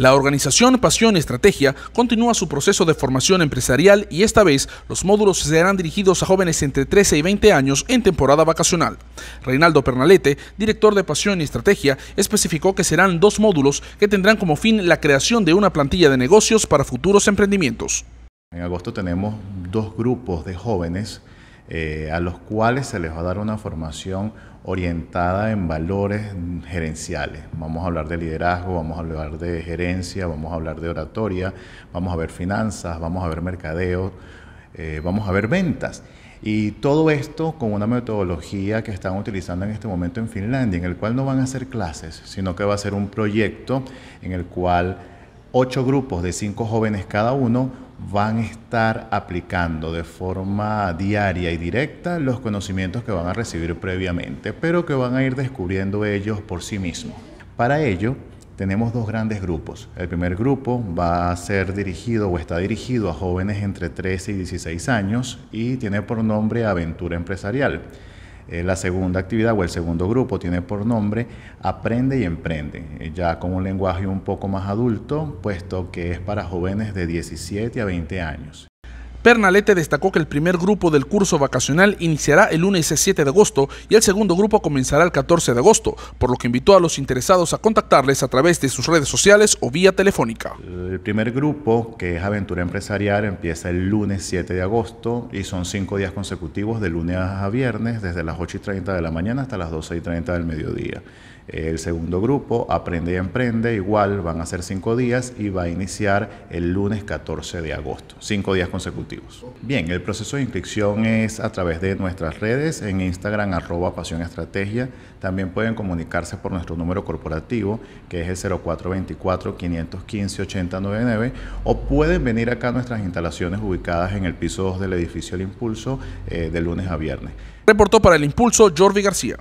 La organización Pasión y Estrategia continúa su proceso de formación empresarial y esta vez los módulos serán dirigidos a jóvenes entre 13 y 20 años en temporada vacacional. Reinaldo Pernalete, director de Pasión y Estrategia, especificó que serán dos módulos que tendrán como fin la creación de una plantilla de negocios para futuros emprendimientos. En agosto tenemos dos grupos de jóvenes eh, a los cuales se les va a dar una formación orientada en valores gerenciales. Vamos a hablar de liderazgo, vamos a hablar de gerencia, vamos a hablar de oratoria, vamos a ver finanzas, vamos a ver mercadeo, eh, vamos a ver ventas. Y todo esto con una metodología que están utilizando en este momento en Finlandia, en el cual no van a hacer clases, sino que va a ser un proyecto en el cual ocho grupos de cinco jóvenes cada uno van a estar aplicando de forma diaria y directa los conocimientos que van a recibir previamente, pero que van a ir descubriendo ellos por sí mismos. Para ello, tenemos dos grandes grupos. El primer grupo va a ser dirigido o está dirigido a jóvenes entre 13 y 16 años y tiene por nombre Aventura Empresarial. Eh, la segunda actividad o el segundo grupo tiene por nombre Aprende y Emprende, eh, ya con un lenguaje un poco más adulto, puesto que es para jóvenes de 17 a 20 años. Pernalete destacó que el primer grupo del curso vacacional iniciará el lunes 7 de agosto y el segundo grupo comenzará el 14 de agosto, por lo que invitó a los interesados a contactarles a través de sus redes sociales o vía telefónica. El primer grupo, que es Aventura Empresarial, empieza el lunes 7 de agosto y son cinco días consecutivos de lunes a viernes, desde las 8 y 30 de la mañana hasta las 12 y 30 del mediodía. El segundo grupo, Aprende y Emprende, igual van a ser cinco días y va a iniciar el lunes 14 de agosto, cinco días consecutivos. Bien, el proceso de inscripción es a través de nuestras redes, en Instagram arroba pasión estrategia. También pueden comunicarse por nuestro número corporativo, que es el 0424-515-8099, o pueden venir acá a nuestras instalaciones ubicadas en el piso 2 del edificio El Impulso eh, de lunes a viernes. Reportó para El Impulso Jordi García.